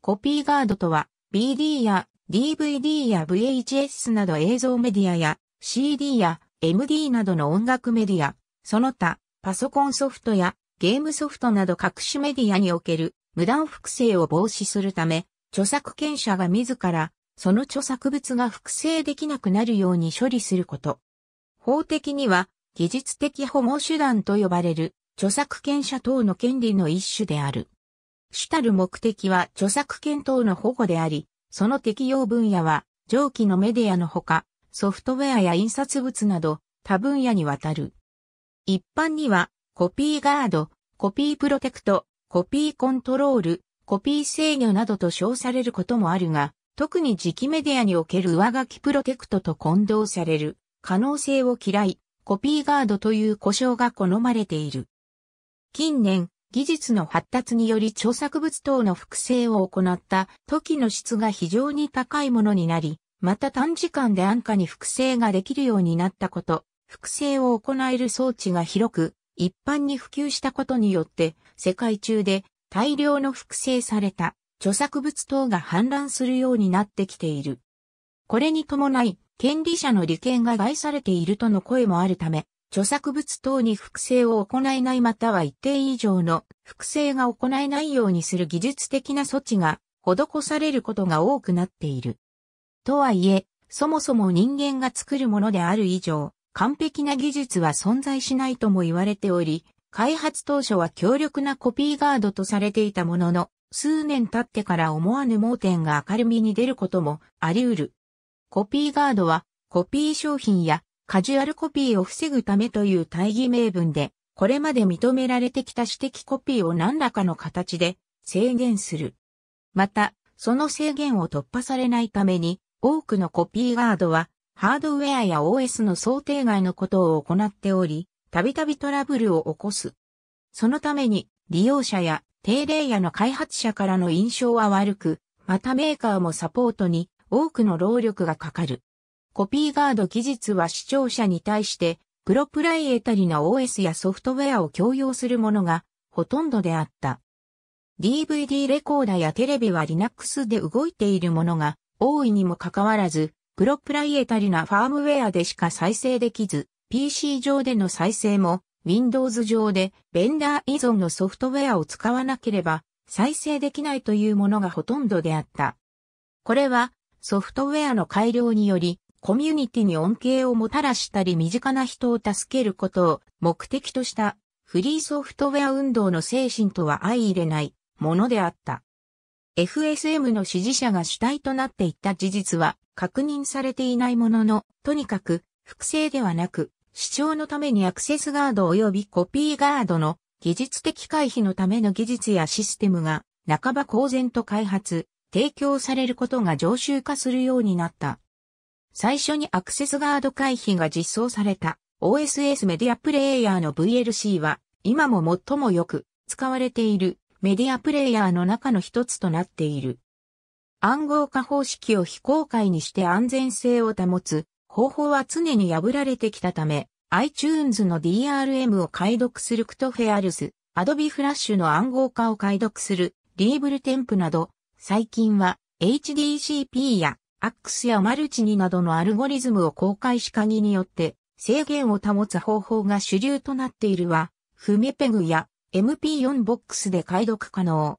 コピーガードとは、BD や DVD や VHS など映像メディアや CD や MD などの音楽メディア、その他、パソコンソフトやゲームソフトなど各種メディアにおける無断複製を防止するため、著作権者が自ら、その著作物が複製できなくなるように処理すること。法的には、技術的保護手段と呼ばれる、著作権者等の権利の一種である。主たる目的は著作権等の保護であり、その適用分野は、上記のメディアのほか、ソフトウェアや印刷物など、他分野にわたる。一般には、コピーガード、コピープロテクト、コピーコントロール、コピー制御などと称されることもあるが、特に磁気メディアにおける上書きプロテクトと混同される可能性を嫌い、コピーガードという呼称が好まれている。近年、技術の発達により著作物等の複製を行った時の質が非常に高いものになり、また短時間で安価に複製ができるようになったこと、複製を行える装置が広く、一般に普及したことによって、世界中で大量の複製された著作物等が氾濫するようになってきている。これに伴い、権利者の利権が害されているとの声もあるため、著作物等に複製を行えないまたは一定以上の複製が行えないようにする技術的な措置が施されることが多くなっている。とはいえ、そもそも人間が作るものである以上、完璧な技術は存在しないとも言われており、開発当初は強力なコピーガードとされていたものの、数年経ってから思わぬ盲点が明るみに出ることもあり得る。コピーガードは、コピー商品やカジュアルコピーを防ぐためという大義名分で、これまで認められてきた私的コピーを何らかの形で制限する。また、その制限を突破されないために、多くのコピーガードは、ハードウェアや OS の想定外のことを行っており、たびたびトラブルを起こす。そのために、利用者や定例やの開発者からの印象は悪く、またメーカーもサポートに多くの労力がかかる。コピーガード技術は視聴者に対して、プロプライエタリな OS やソフトウェアを共用するものがほとんどであった。DVD レコーダーやテレビは Linux で動いているものが多いにもかかわらず、プロプライエタリなファームウェアでしか再生できず、PC 上での再生も Windows 上でベンダー依存のソフトウェアを使わなければ再生できないというものがほとんどであった。これはソフトウェアの改良によりコミュニティに恩恵をもたらしたり身近な人を助けることを目的としたフリーソフトウェア運動の精神とは相入れないものであった。FSM の支持者が主体となっていった事実は確認されていないものの、とにかく複製ではなく、主張のためにアクセスガード及びコピーガードの技術的回避のための技術やシステムが半ば公然と開発、提供されることが常習化するようになった。最初にアクセスガード回避が実装された OSS メディアプレイヤーの VLC は今も最もよく使われているメディアプレイヤーの中の一つとなっている。暗号化方式を非公開にして安全性を保つ方法は常に破られてきたため iTunes の DRM を解読するクトフェアルス、Adobe Flash の暗号化を解読するリーブルテンプなど最近は HDCP やアックスやマルチニなどのアルゴリズムを公開し鍵によって制限を保つ方法が主流となっているは、フメペグや MP4 ボックスで解読可能。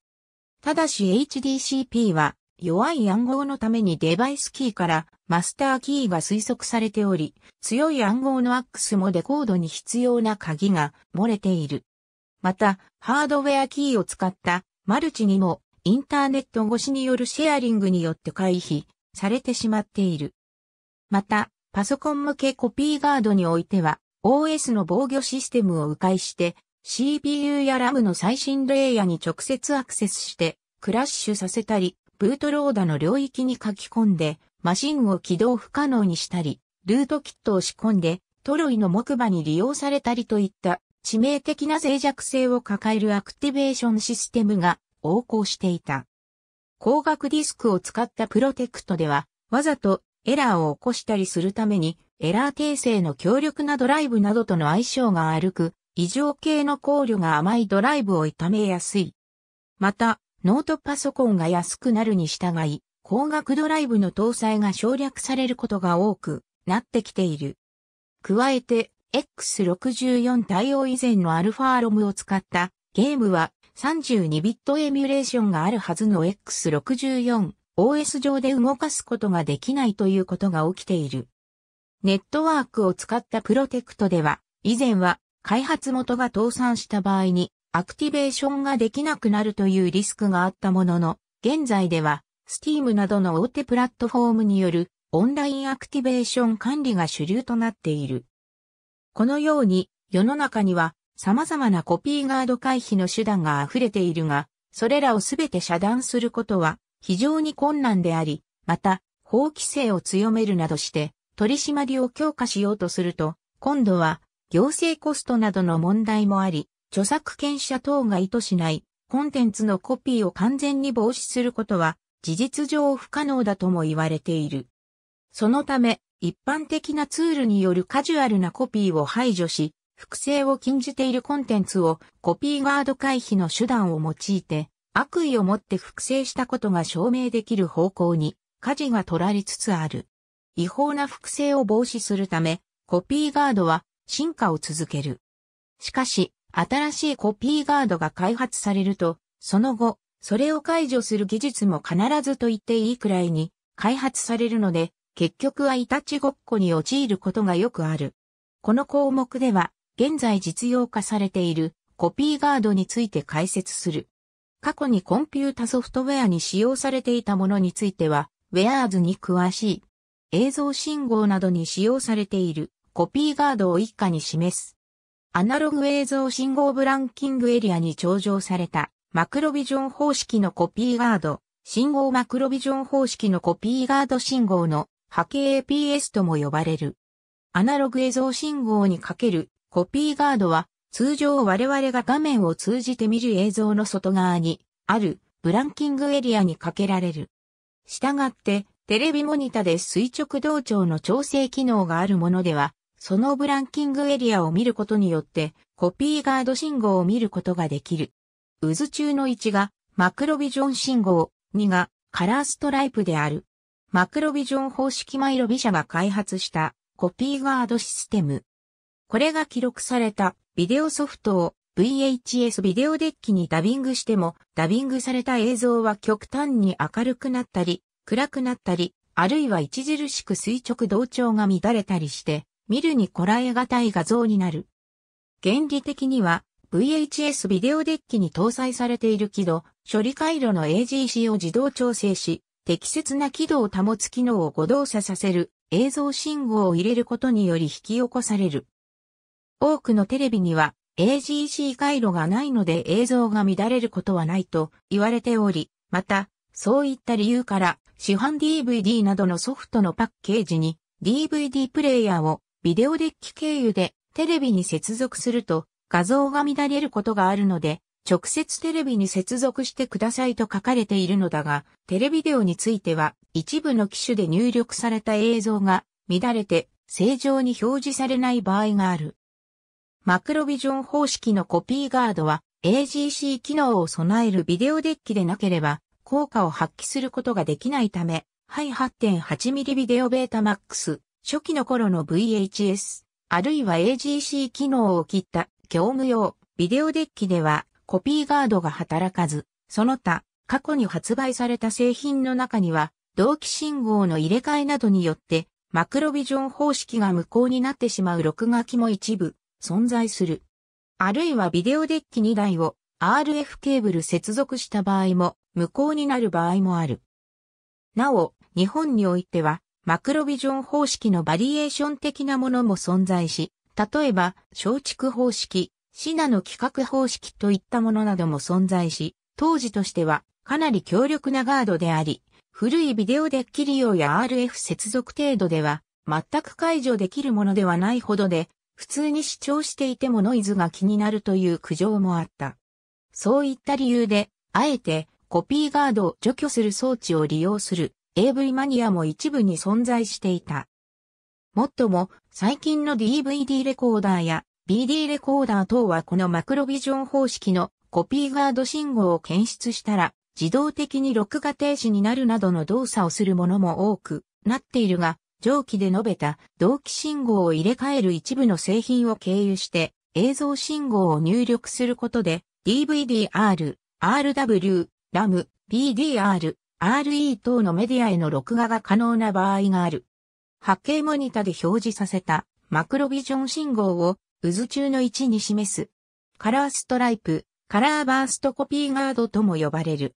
ただし HDCP は弱い暗号のためにデバイスキーからマスターキーが推測されており、強い暗号のアックスもデコードに必要な鍵が漏れている。また、ハードウェアキーを使ったマルチにもインターネット越しによるシェアリングによって回避されてしまっている。また、パソコン向けコピーガードにおいては、OS の防御システムを迂回して、CPU や RAM の最新レイヤーに直接アクセスして、クラッシュさせたり、ブートローダの領域に書き込んで、マシンを起動不可能にしたり、ルートキットを仕込んで、トロイの木馬に利用されたりといった致命的な脆弱性を抱えるアクティベーションシステムが横行していた。光学ディスクを使ったプロテクトでは、わざとエラーを起こしたりするために、エラー訂正の強力なドライブなどとの相性が悪く、異常系の考慮が甘いドライブを痛めやすい。また、ノートパソコンが安くなるに従い、光学ドライブの搭載が省略されることが多くなってきている。加えて、X64 対応以前のアルファロムを使ったゲームは32ビットエミュレーションがあるはずの X64 OS 上で動かすことができないということが起きている。ネットワークを使ったプロテクトでは、以前は開発元が倒産した場合にアクティベーションができなくなるというリスクがあったものの、現在では Steam などの大手プラットフォームによるオンラインアクティベーション管理が主流となっている。このように世の中には様々なコピーガード回避の手段が溢れているが、それらをすべて遮断することは非常に困難であり、また、法規制を強めるなどして、取り締まりを強化しようとすると、今度は、行政コストなどの問題もあり、著作権者等が意図しない、コンテンツのコピーを完全に防止することは、事実上不可能だとも言われている。そのため、一般的なツールによるカジュアルなコピーを排除し、複製を禁じているコンテンツをコピーガード回避の手段を用いて悪意をもって複製したことが証明できる方向に舵が取られつつある。違法な複製を防止するため、コピーガードは進化を続ける。しかし、新しいコピーガードが開発されると、その後、それを解除する技術も必ずと言っていいくらいに開発されるので、結局はいたちごっこに陥ることがよくある。この項目では、現在実用化されているコピーガードについて解説する。過去にコンピュータソフトウェアに使用されていたものについては、ウェアーズに詳しい。映像信号などに使用されているコピーガードを一家に示す。アナログ映像信号ブランキングエリアに頂上されたマクロビジョン方式のコピーガード、信号マクロビジョン方式のコピーガード信号の波形 APS とも呼ばれる。アナログ映像信号にかけるコピーガードは通常我々が画面を通じて見る映像の外側にあるブランキングエリアにかけられる。したがってテレビモニタで垂直同調の調整機能があるものではそのブランキングエリアを見ることによってコピーガード信号を見ることができる。渦中の1がマクロビジョン信号、2がカラーストライプである。マクロビジョン方式マイロビ社が開発したコピーガードシステム。これが記録されたビデオソフトを VHS ビデオデッキにダビングしても、ダビングされた映像は極端に明るくなったり、暗くなったり、あるいは著しく垂直同調が乱れたりして、見るにこらえがたい画像になる。原理的には VHS ビデオデッキに搭載されている軌道、処理回路の AGC を自動調整し、適切な軌道を保つ機能を誤動作させる映像信号を入れることにより引き起こされる多くのテレビには AGC 回路がないので映像が乱れることはないと言われており、また、そういった理由から市販 DVD などのソフトのパッケージに DVD プレイヤーをビデオデッキ経由でテレビに接続すると画像が乱れることがあるので、直接テレビに接続してくださいと書かれているのだが、テレビデオについては一部の機種で入力された映像が乱れて正常に表示されない場合がある。マクロビジョン方式のコピーガードは AGC 機能を備えるビデオデッキでなければ効果を発揮することができないため、ハイ 8.8mm ビデオベータマックス初期の頃の VHS、あるいは AGC 機能を切った業務用ビデオデッキではコピーガードが働かず、その他過去に発売された製品の中には同期信号の入れ替えなどによってマクロビジョン方式が無効になってしまう録画機も一部存在する。あるいはビデオデッキ2台を RF ケーブル接続した場合も無効になる場合もある。なお、日本においてはマクロビジョン方式のバリエーション的なものも存在し、例えば松竹方式、シナの規格方式といったものなども存在し、当時としてはかなり強力なガードであり、古いビデオデッキ利用や RF 接続程度では全く解除できるものではないほどで普通に視聴していてもノイズが気になるという苦情もあった。そういった理由で、あえてコピーガードを除去する装置を利用する AV マニアも一部に存在していた。もっとも、最近の DVD レコーダーや BD レコーダー等はこのマクロビジョン方式のコピーガード信号を検出したら、自動的に録画停止になるなどの動作をするものも多くなっているが、上記で述べた同期信号を入れ替える一部の製品を経由して映像信号を入力することで DVDR、RW、RAM、PDR、RE 等のメディアへの録画が可能な場合がある。波形モニタで表示させたマクロビジョン信号を渦中の位置に示す。カラーストライプ、カラーバーストコピーガードとも呼ばれる。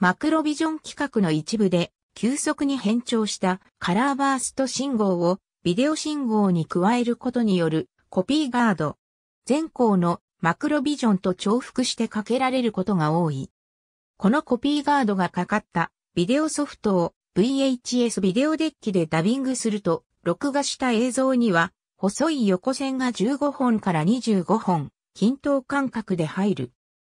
マクロビジョン規格の一部で急速に変調したカラーバースト信号をビデオ信号に加えることによるコピーガード。前項のマクロビジョンと重複してかけられることが多い。このコピーガードがかかったビデオソフトを VHS ビデオデッキでダビングすると、録画した映像には細い横線が15本から25本、均等間隔で入る。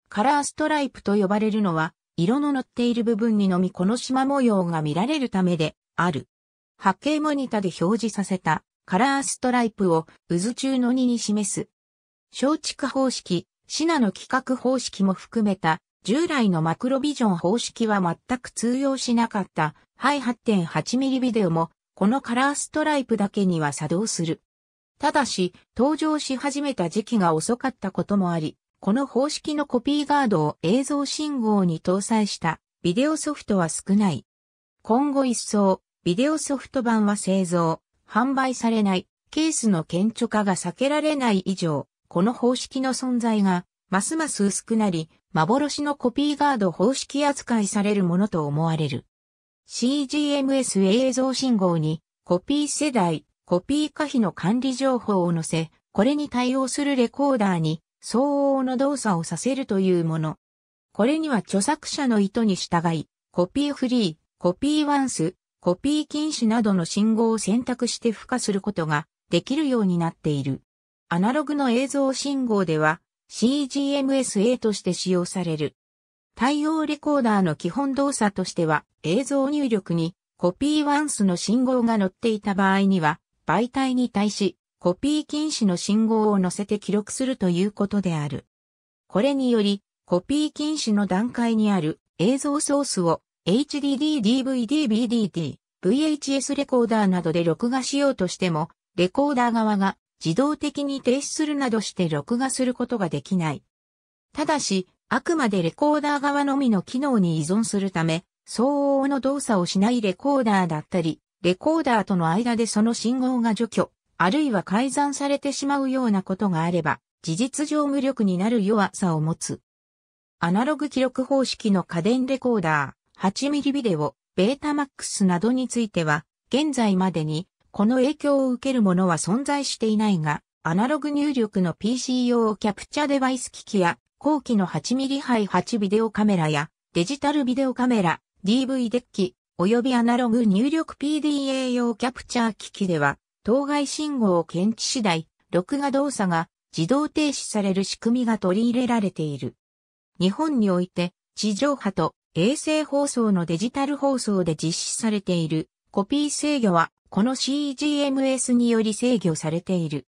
カラーストライプと呼ばれるのは、色の乗っている部分にのみこの縞模様が見られるためである。波形モニタで表示させたカラーストライプを渦中の2に示す。松竹方式、シナの規格方式も含めた従来のマクロビジョン方式は全く通用しなかったハイ8 8ミリビデオもこのカラーストライプだけには作動する。ただし、登場し始めた時期が遅かったこともあり、この方式のコピーガードを映像信号に搭載したビデオソフトは少ない。今後一層、ビデオソフト版は製造、販売されない、ケースの顕著化が避けられない以上、この方式の存在が、ますます薄くなり、幻のコピーガード方式扱いされるものと思われる。CGMS 映像信号に、コピー世代、コピー可否の管理情報を載せ、これに対応するレコーダーに相応の動作をさせるというもの。これには著作者の意図に従い、コピーフリー、コピーワンス、コピー禁止などの信号を選択して付加することができるようになっている。アナログの映像信号では CGMSA として使用される。対応レコーダーの基本動作としては映像入力にコピーワンスの信号が載っていた場合には媒体に対しコピー禁止の信号を載せて記録するということである。これにより、コピー禁止の段階にある映像ソースを HDD、DVD、BDD、VHS レコーダーなどで録画しようとしても、レコーダー側が自動的に停止するなどして録画することができない。ただし、あくまでレコーダー側のみの機能に依存するため、相応の動作をしないレコーダーだったり、レコーダーとの間でその信号が除去あるいは改ざんされてしまうようなことがあれば、事実上無力になる弱さを持つ。アナログ記録方式の家電レコーダー、8ミリビデオ、ベータマックスなどについては、現在までに、この影響を受けるものは存在していないが、アナログ入力の PC 用キャプチャデバイス機器や、後期の8ミリ杯8ビデオカメラや、デジタルビデオカメラ、DV デッキ、及びアナログ入力 PDA 用キャプチャー機器では、当該信号を検知次第、録画動作が自動停止される仕組みが取り入れられている。日本において、地上波と衛星放送のデジタル放送で実施されているコピー制御は、この CGMS により制御されている。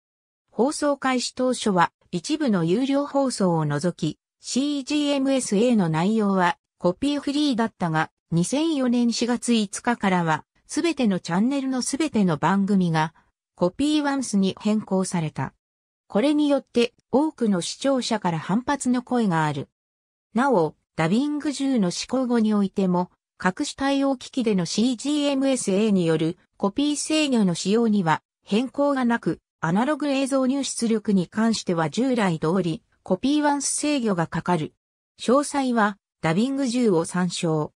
放送開始当初は、一部の有料放送を除き、CGMSA の内容はコピーフリーだったが、2004年4月5日からは、すべてのチャンネルのすべての番組がコピーワンスに変更された。これによって多くの視聴者から反発の声がある。なお、ダビング10の施行後においても、各種対応機器での CGMSA によるコピー制御の使用には変更がなく、アナログ映像入出力に関しては従来通りコピーワンス制御がかかる。詳細はダビング10を参照。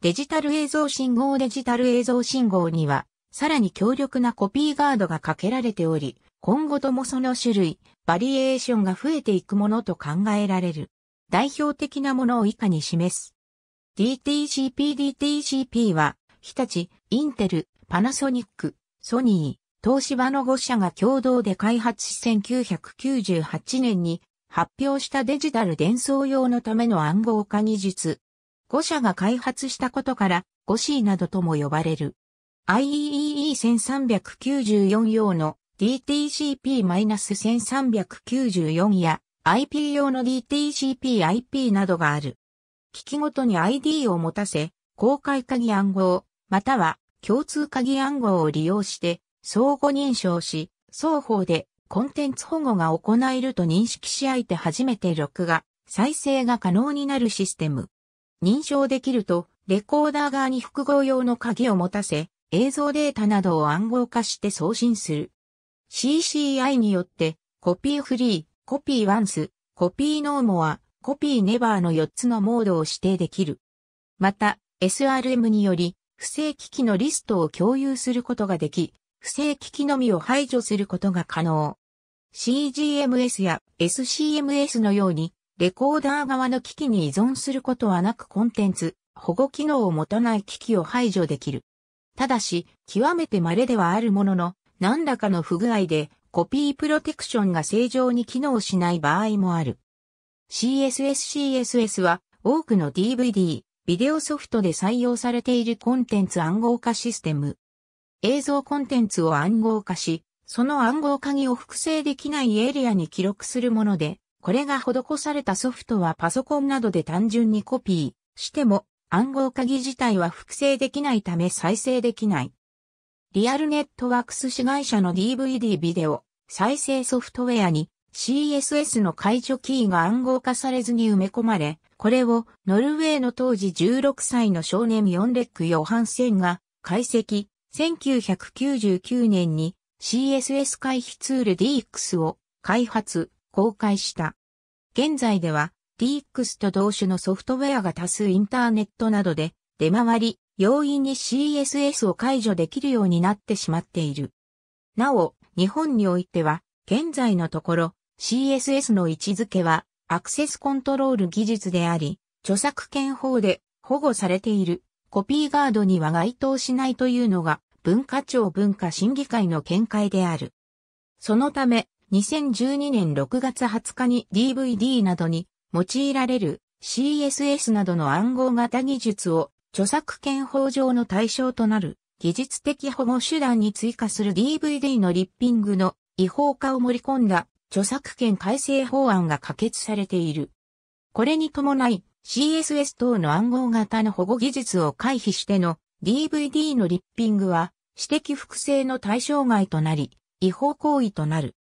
デジタル映像信号デジタル映像信号にはさらに強力なコピーガードがかけられており、今後ともその種類、バリエーションが増えていくものと考えられる。代表的なものを以下に示す。DTCP-DTCP は、日立、インテル、パナソニック、ソニー、東芝の5社が共同で開発し1998年に発表したデジタル伝送用のための暗号化技術。5社が開発したことから 5C などとも呼ばれる。IEEE1394 用の DTCP-1394 や IP 用の DTCP-IP などがある。機器ごとに ID を持たせ、公開鍵暗号、または共通鍵暗号を利用して相互認証し、双方でコンテンツ保護が行えると認識し合えて初めて録画、再生が可能になるシステム。認証できると、レコーダー側に複合用の鍵を持たせ、映像データなどを暗号化して送信する。CCI によって、コピーフリー、コピーワンス、コピーノーモア、コピーネバーの4つのモードを指定できる。また、SRM により、不正機器のリストを共有することができ、不正機器のみを排除することが可能。CGMS や SCMS のように、レコーダー側の機器に依存することはなくコンテンツ、保護機能を持たない機器を排除できる。ただし、極めて稀ではあるものの、何らかの不具合でコピープロテクションが正常に機能しない場合もある。CSSCSS は多くの DVD、ビデオソフトで採用されているコンテンツ暗号化システム。映像コンテンツを暗号化し、その暗号鍵を複製できないエリアに記録するもので、これが施されたソフトはパソコンなどで単純にコピーしても暗号鍵自体は複製できないため再生できない。リアルネットワークス子会社の DVD ビデオ再生ソフトウェアに CSS の解除キーが暗号化されずに埋め込まれ、これをノルウェーの当時16歳の少年ヨンレック・ヨハンセンが解析、1999年に CSS 回避ツール DX を開発、公開した。現在では DX と同種のソフトウェアが多数インターネットなどで出回り、容易に CSS を解除できるようになってしまっている。なお、日本においては、現在のところ、CSS の位置づけは、アクセスコントロール技術であり、著作権法で保護されているコピーガードには該当しないというのが、文化庁文化審議会の見解である。そのため、2012年6月20日に DVD などに用いられる CSS などの暗号型技術を著作権法上の対象となる技術的保護手段に追加する DVD のリッピングの違法化を盛り込んだ著作権改正法案が可決されている。これに伴い CSS 等の暗号型の保護技術を回避しての DVD のリッピングは私的複製の対象外となり違法行為となる。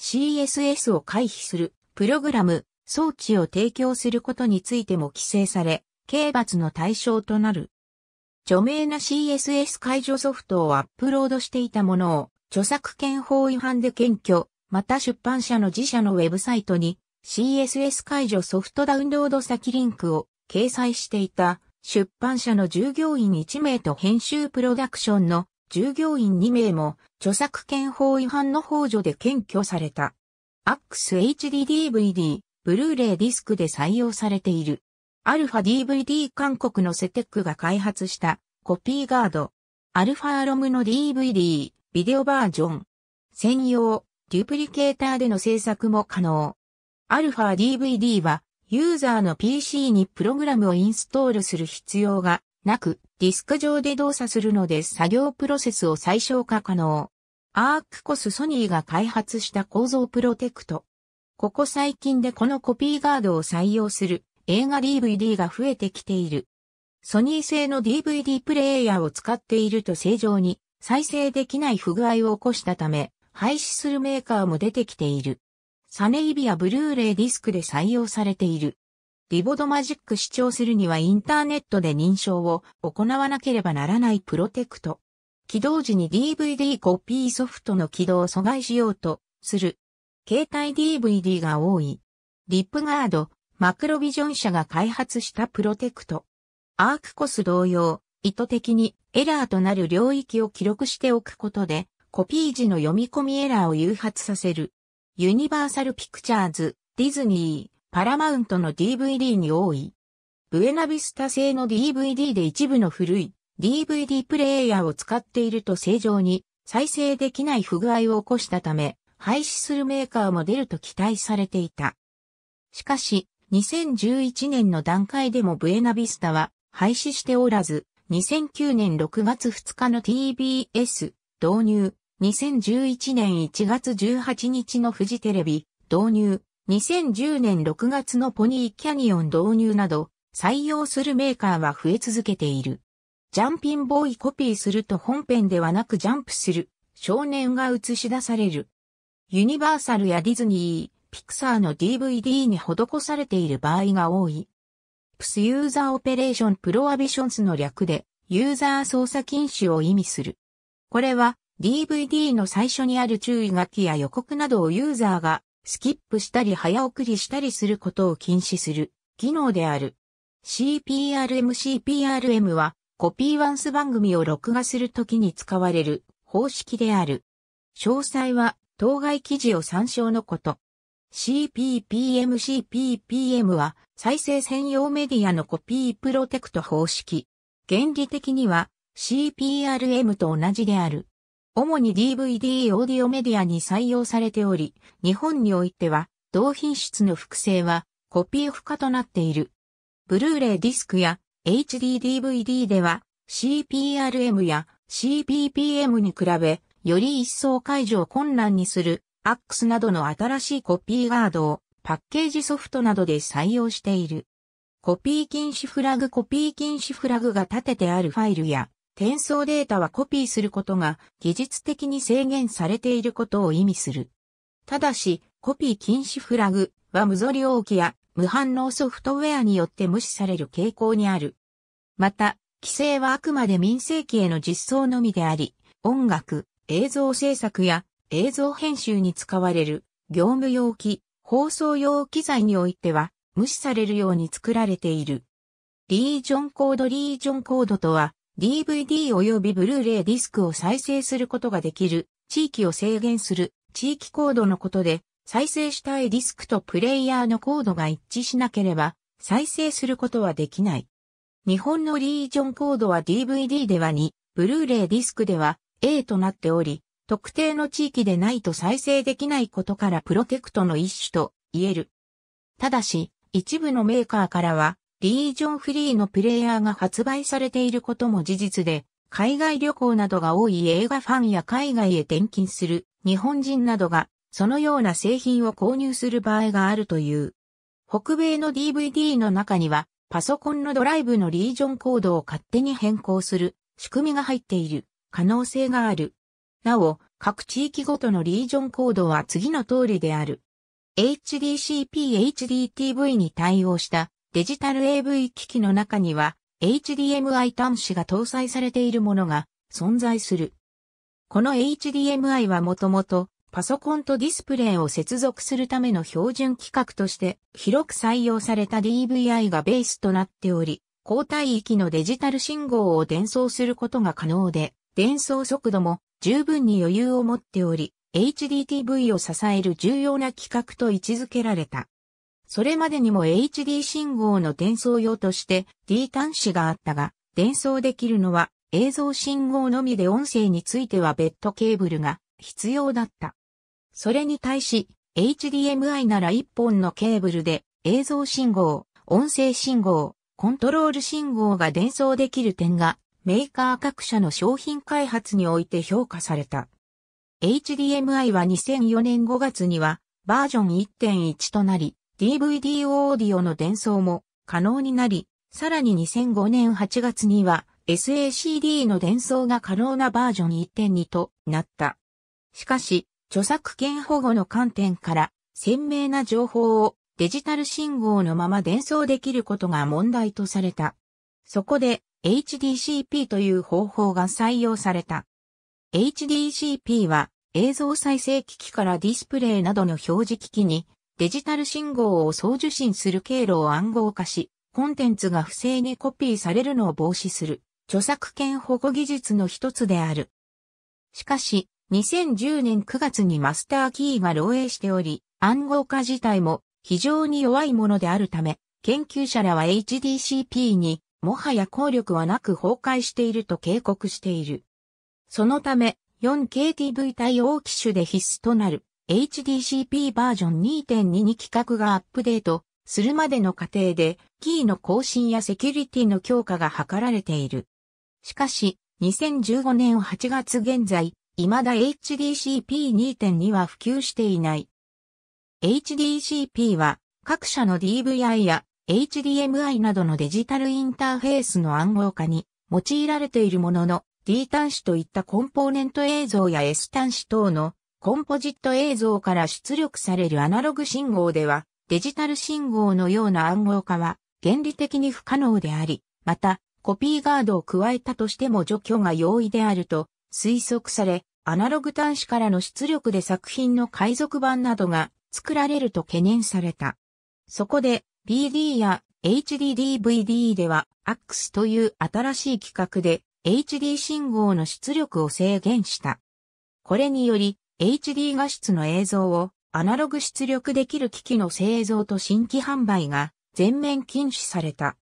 CSS を回避するプログラム装置を提供することについても規制され、刑罰の対象となる。著名な CSS 解除ソフトをアップロードしていたものを、著作権法違反で検挙、また出版社の自社のウェブサイトに CSS 解除ソフトダウンロード先リンクを掲載していた出版社の従業員1名と編集プロダクションの従業員2名も著作権法違反の法助で検挙された。AXHDDVD ブルーレイディスクで採用されている。アルファ DVD 韓国のセテックが開発したコピーガード。アルファアロムの DVD、ビデオバージョン。専用、デュプリケーターでの制作も可能。アルファ DVD は、ユーザーの PC にプログラムをインストールする必要がなく、ディスク上で動作するので作業プロセスを最小化可能。アークコスソニーが開発した構造プロテクト。ここ最近でこのコピーガードを採用する映画 DVD が増えてきている。ソニー製の DVD プレイヤーを使っていると正常に再生できない不具合を起こしたため、廃止するメーカーも出てきている。サネイビアブルーレイディスクで採用されている。リボドマジック視聴するにはインターネットで認証を行わなければならないプロテクト。起動時に DVD コピーソフトの起動を阻害しようとする携帯 DVD が多い。リップガード、マクロビジョン社が開発したプロテクト。アークコス同様、意図的にエラーとなる領域を記録しておくことで、コピー時の読み込みエラーを誘発させる。ユニバーサルピクチャーズ、ディズニー、パラマウントの DVD に多い。ブエナビスタ製の DVD で一部の古い DVD プレイヤーを使っていると正常に再生できない不具合を起こしたため、廃止するメーカーも出ると期待されていた。しかし、2011年の段階でもブエナビスタは廃止しておらず、2009年6月2日の TBS 導入、2011年1月18日のフジテレビ導入、2010年6月のポニーキャニオン導入など、採用するメーカーは増え続けている。ジャンピンボーイコピーすると本編ではなくジャンプする、少年が映し出される、ユニバーサルやディズニー、ピクサーの DVD に施されている場合が多い。プスユーザーオペレーションプロアビションスの略で、ユーザー操作禁止を意味する。これは、DVD の最初にある注意書きや予告などをユーザーがスキップしたり早送りしたりすることを禁止する技能である。CPRM-CPRM はコピーワンス番組を録画するときに使われる方式である。詳細は当該記事を参照のこと。CPPM-CPPM は再生専用メディアのコピープロテクト方式。原理的には CPRM と同じである。主に DVD オーディオメディアに採用されており、日本においては同品質の複製はコピー不可となっている。ブルーレイディスクや HDDVD では CPRM や CPPM に比べより一層解除を困難にするアックスなどの新しいコピーガードをパッケージソフトなどで採用している。コピー禁止フラグコピー禁止フラグが立ててあるファイルや転送データはコピーすることが技術的に制限されていることを意味する。ただし、コピー禁止フラグは無ぞり大きや無反応ソフトウェアによって無視される傾向にある。また、規制はあくまで民生機への実装のみであり、音楽、映像制作や映像編集に使われる業務用機、放送用機材においては無視されるように作られている。リージョンコードリージョンコードとは DVD 及びブルーレイディスクを再生することができる地域を制限する地域コードのことで再生したいディスクとプレイヤーのコードが一致しなければ再生することはできない。日本のリージョンコードは DVD では2、ブルーレイディスクでは A となっており、特定の地域でないと再生できないことからプロテクトの一種と言える。ただし、一部のメーカーからは、リージョンフリーのプレイヤーが発売されていることも事実で、海外旅行などが多い映画ファンや海外へ転勤する日本人などが、そのような製品を購入する場合があるという。北米の DVD の中には、パソコンのドライブのリージョンコードを勝手に変更する仕組みが入っている。可能性がある。なお、各地域ごとのリージョンコードは次の通りである。HDCP-HDTV に対応したデジタル AV 機器の中には HDMI 端子が搭載されているものが存在する。この HDMI はもともとパソコンとディスプレイを接続するための標準規格として広く採用された DVI がベースとなっており、交代域のデジタル信号を伝送することが可能で、伝送速度も十分に余裕を持っており、HDTV を支える重要な規格と位置づけられた。それまでにも HD 信号の伝送用として D 端子があったが、伝送できるのは映像信号のみで音声については別途ケーブルが必要だった。それに対し、HDMI なら1本のケーブルで映像信号、音声信号、コントロール信号が伝送できる点がメーカー各社の商品開発において評価された。HDMI は2004年5月にはバージョン1.1となり、DVD オーディオの伝送も可能になり、さらに2005年8月には SACD の伝送が可能なバージョン1.2となった。しかし、著作権保護の観点から鮮明な情報をデジタル信号のまま伝送できることが問題とされた。そこで HDCP という方法が採用された。HDCP は映像再生機器からディスプレイなどの表示機器にデジタル信号を送受信する経路を暗号化し、コンテンツが不正にコピーされるのを防止する著作権保護技術の一つである。しかし、2010年9月にマスターキーが漏洩しており、暗号化自体も非常に弱いものであるため、研究者らは HDCP にもはや効力はなく崩壊していると警告している。そのため、4KTV 対応機種で必須となる HDCP バージョン2.2に規格がアップデートするまでの過程でキーの更新やセキュリティの強化が図られている。しかし、2015年8月現在、未だ HDCP2.2 は普及していない。HDCP は各社の DVI や HDMI などのデジタルインターフェースの暗号化に用いられているものの D 端子といったコンポーネント映像や S 端子等のコンポジット映像から出力されるアナログ信号ではデジタル信号のような暗号化は原理的に不可能であり、またコピーガードを加えたとしても除去が容易であると推測され、アナログ端子からの出力で作品の海賊版などが作られると懸念された。そこで PD や HDDVD では AX という新しい規格で HD 信号の出力を制限した。これにより HD 画質の映像をアナログ出力できる機器の製造と新規販売が全面禁止された。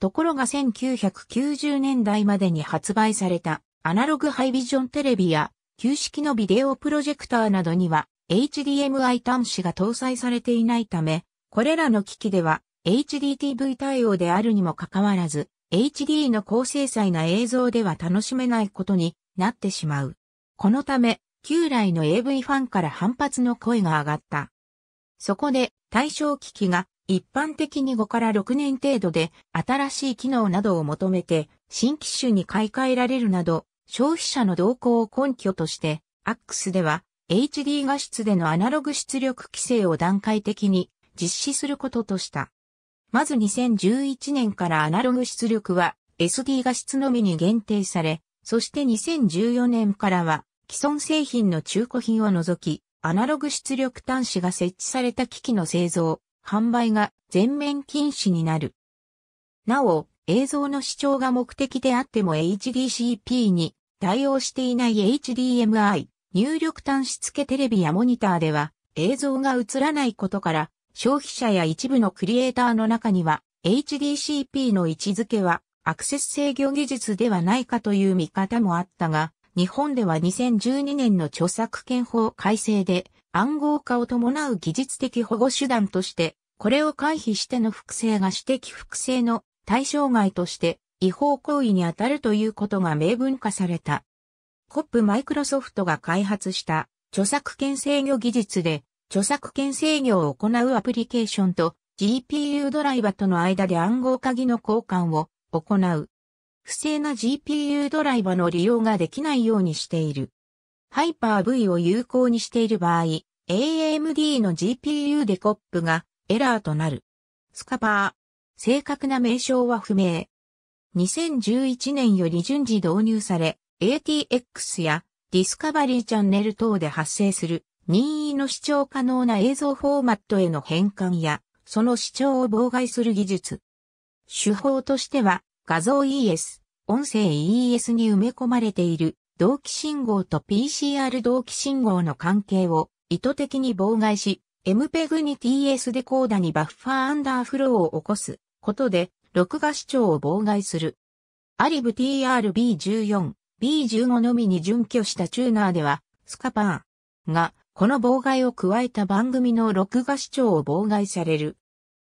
ところが1990年代までに発売されたアナログハイビジョンテレビや旧式のビデオプロジェクターなどには HDMI 端子が搭載されていないためこれらの機器では HDTV 対応であるにもかかわらず、HD の高精細な映像では楽しめないことになってしまう。このため、旧来の AV ファンから反発の声が上がった。そこで、対象機器が一般的に5から6年程度で新しい機能などを求めて新機種に買い替えられるなど消費者の動向を根拠として AX では HD 画質でのアナログ出力規制を段階的に実施することとした。まず2011年からアナログ出力は SD 画質のみに限定され、そして2014年からは既存製品の中古品を除き、アナログ出力端子が設置された機器の製造、販売が全面禁止になる。なお、映像の視聴が目的であっても HDCP に対応していない HDMI、入力端子付けテレビやモニターでは映像が映らないことから消費者や一部のクリエイターの中には、HDCP の位置づけはアクセス制御技術ではないかという見方もあったが、日本では2012年の著作権法改正で暗号化を伴う技術的保護手段として、これを回避しての複製が私的複製の対象外として違法行為に当たるということが明文化された。コップマイクロソフトが開発した著作権制御技術で著作権制御を行うアプリケーションと GPU ドライバとの間で暗号鍵の交換を行う。不正な GPU ドライバの利用ができないようにしている。ハイパー V を有効にしている場合、AMD の GPU デコップがエラーとなる。スカパー。正確な名称は不明。2011年より順次導入され、ATX やディスカバリーチャンネル等で発生する任意の視聴可能な映像フォーマットへの変換や、その視聴を妨害する技術。手法としては、画像 ES、音声 ES に埋め込まれている同期信号と PCR 同期信号の関係を意図的に妨害し、MPEG に TS デコーダにバッファーアンダーフローを起こすことで、録画視聴を妨害する。アリブ TRB14、B15 のみに準拠したチューナーでは、スカパーがこの妨害を加えた番組の録画視聴を妨害される。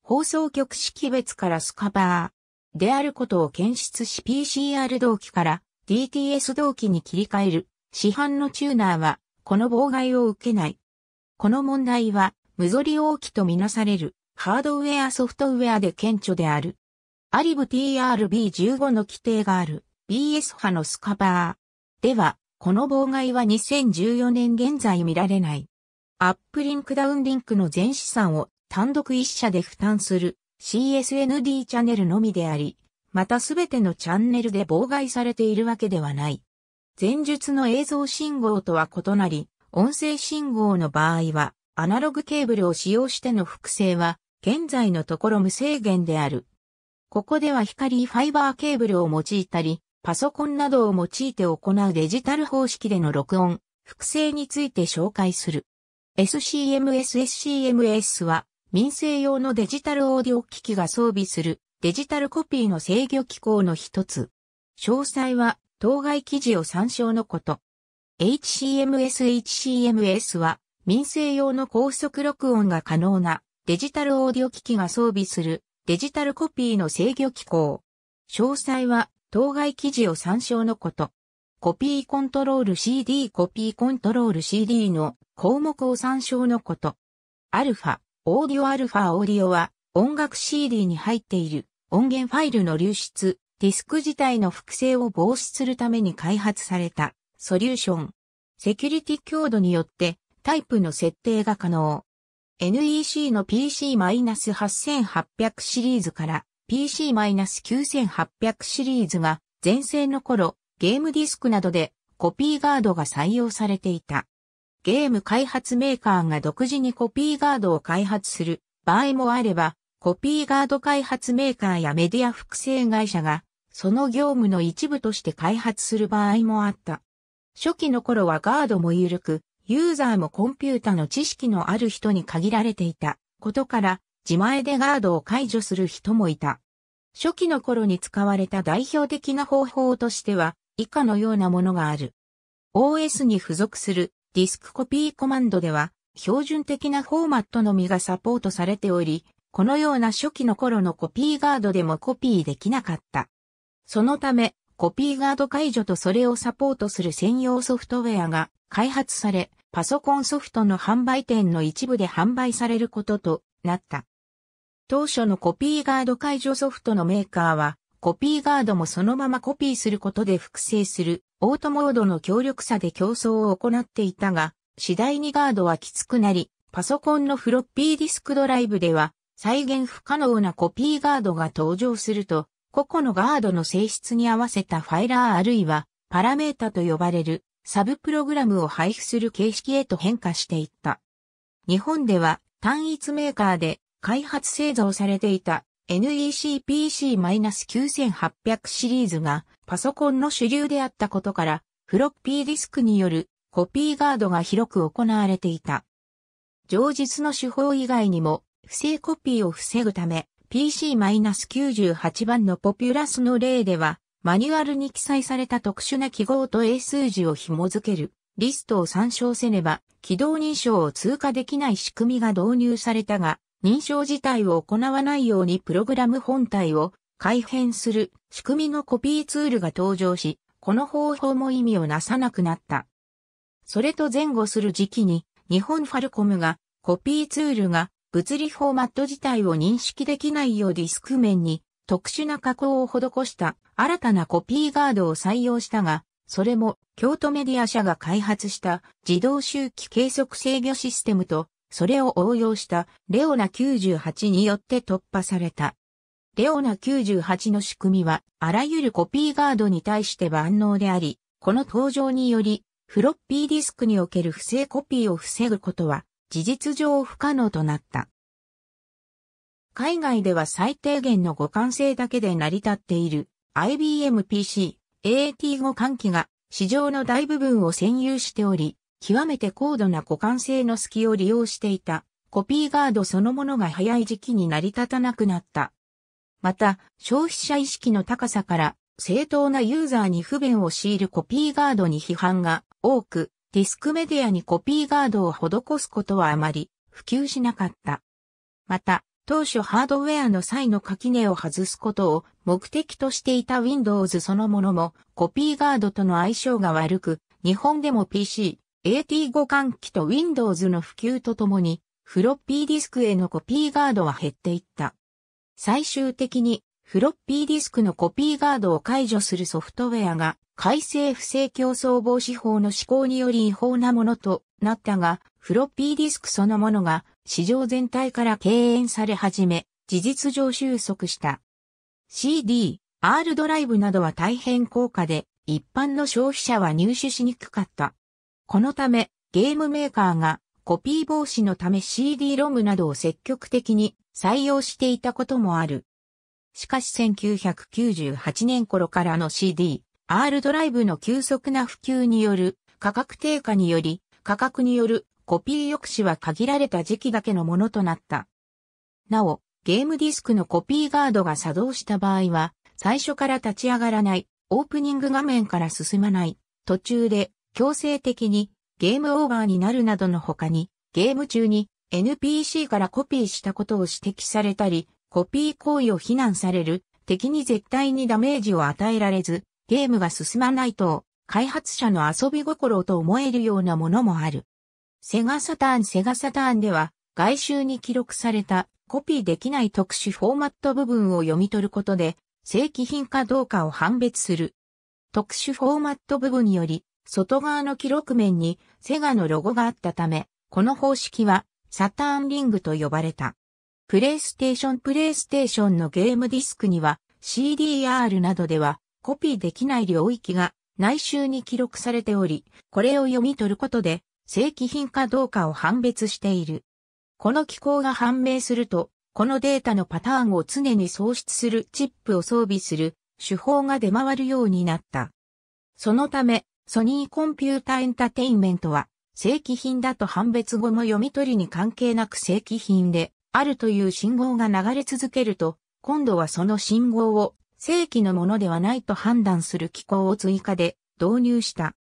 放送局識別からスカバーであることを検出し PCR 同期から DTS 同期に切り替える。市販のチューナーはこの妨害を受けない。この問題は無ぞり大きとみなされるハードウェアソフトウェアで顕著である。アリブ TRB15 の規定がある BS 波のスカバーではこの妨害は2014年現在見られない。アップリンクダウンリンクの全資産を単独一社で負担する CSND チャンネルのみであり、またすべてのチャンネルで妨害されているわけではない。前述の映像信号とは異なり、音声信号の場合は、アナログケーブルを使用しての複製は、現在のところ無制限である。ここでは光ファイバーケーブルを用いたり、パソコンなどを用いて行うデジタル方式での録音、複製について紹介する。SCMSSCMS は民生用のデジタルオーディオ機器が装備するデジタルコピーの制御機構の一つ。詳細は当該記事を参照のこと。HCMSHCMS は民生用の高速録音が可能なデジタルオーディオ機器が装備するデジタルコピーの制御機構。詳細は当該記事を参照のこと。コピーコントロール CD コピーコントロール CD の項目を参照のこと。アルファ、オーディオアルファオーディオは音楽 CD に入っている音源ファイルの流出、ディスク自体の複製を防止するために開発されたソリューション。セキュリティ強度によってタイプの設定が可能。NEC の PC-8800 シリーズから PC-9800 シリーズが前世の頃、ゲームディスクなどでコピーガードが採用されていた。ゲーム開発メーカーが独自にコピーガードを開発する場合もあれば、コピーガード開発メーカーやメディア複製会社が、その業務の一部として開発する場合もあった。初期の頃はガードも緩く、ユーザーもコンピュータの知識のある人に限られていたことから、自前でガードを解除する人もいた。初期の頃に使われた代表的な方法としては、以下のようなものがある。OS に付属するディスクコピーコマンドでは、標準的なフォーマットのみがサポートされており、このような初期の頃のコピーガードでもコピーできなかった。そのため、コピーガード解除とそれをサポートする専用ソフトウェアが開発され、パソコンソフトの販売店の一部で販売されることとなった。当初のコピーガード解除ソフトのメーカーは、コピーガードもそのままコピーすることで複製する、オートモードの強力さで競争を行っていたが、次第にガードはきつくなり、パソコンのフロッピーディスクドライブでは、再現不可能なコピーガードが登場すると、個々のガードの性質に合わせたファイラーあるいは、パラメータと呼ばれる、サブプログラムを配布する形式へと変化していった。日本では単一メーカーで開発製造されていた NEC PC-9800 シリーズがパソコンの主流であったことからフロッピーディスクによるコピーガードが広く行われていた。上述の手法以外にも不正コピーを防ぐため PC-98 番のポピュラスの例ではマニュアルに記載された特殊な記号と英数字を紐付けるリストを参照せねば軌道認証を通過できない仕組みが導入されたが認証自体を行わないようにプログラム本体を改変する仕組みのコピーツールが登場し、この方法も意味をなさなくなった。それと前後する時期に、日本ファルコムがコピーツールが物理フォーマット自体を認識できないようディスク面に特殊な加工を施した新たなコピーガードを採用したが、それも京都メディア社が開発した自動周期計測制御システムとそれを応用したレオナ98によって突破された。レオナ98の仕組みは、あらゆるコピーガードに対して万能であり、この登場により、フロッピーディスクにおける不正コピーを防ぐことは、事実上不可能となった。海外では最低限の互換性だけで成り立っている IBM PC AT5 換機が市場の大部分を占有しており、極めて高度な互換性の隙を利用していた、コピーガードそのものが早い時期に成り立たなくなった。また、消費者意識の高さから、正当なユーザーに不便を強いるコピーガードに批判が多く、ディスクメディアにコピーガードを施すことはあまり普及しなかった。また、当初ハードウェアの際の垣根を外すことを目的としていた Windows そのものもコピーガードとの相性が悪く、日本でも PC、AT5 換機と Windows の普及とともに、フロッピーディスクへのコピーガードは減っていった。最終的に、フロッピーディスクのコピーガードを解除するソフトウェアが、改正不正競争防止法の施行により違法なものとなったが、フロッピーディスクそのものが市場全体から敬遠され始め、事実上収束した。CD、R ドライブなどは大変高価で、一般の消費者は入手しにくかった。このため、ゲームメーカーがコピー防止のため c d ロムなどを積極的に採用していたこともある。しかし1998年頃からの CD、R ドライブの急速な普及による価格低下により、価格によるコピー抑止は限られた時期だけのものとなった。なお、ゲームディスクのコピーガードが作動した場合は、最初から立ち上がらない、オープニング画面から進まない、途中で強制的にゲームオーバーになるなどの他に、ゲーム中に NPC からコピーしたことを指摘されたり、コピー行為を非難される、敵に絶対にダメージを与えられず、ゲームが進まないと、開発者の遊び心と思えるようなものもある。セガサターンセガサターンでは、外周に記録されたコピーできない特殊フォーマット部分を読み取ることで、正規品かどうかを判別する。特殊フォーマット部分により、外側の記録面にセガのロゴがあったため、この方式はサターンリングと呼ばれた。プレイステーションプレイステーションのゲームディスクには CDR などではコピーできない領域が内周に記録されており、これを読み取ることで正規品かどうかを判別している。この機構が判明すると、このデータのパターンを常に創出するチップを装備する手法が出回るようになった。そのため、ソニーコンピュータエンタテインメントは、正規品だと判別後の読み取りに関係なく正規品で、あるという信号が流れ続けると、今度はその信号を正規のものではないと判断する機構を追加で導入した。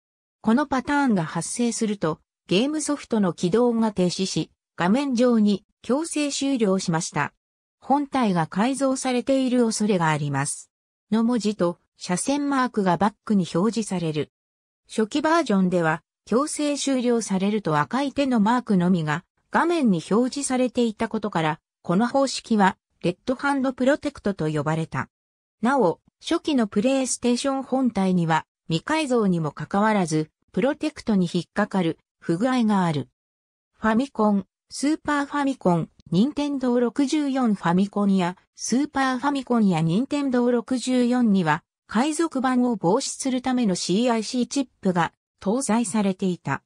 このパターンが発生すると、ゲームソフトの起動が停止し、画面上に強制終了しました。本体が改造されている恐れがあります。の文字と斜線マークがバックに表示される。初期バージョンでは強制終了されると赤い手のマークのみが画面に表示されていたことから、この方式はレッドハンドプロテクトと呼ばれた。なお、初期のプレイステーション本体には未改造にもかかわらず、プロテクトに引っかかる不具合がある。ファミコン、スーパーファミコン、ニンテンドー64ファミコンや、スーパーファミコンやニンテンドー64には、海賊版を防止するための CIC チップが搭載されていた。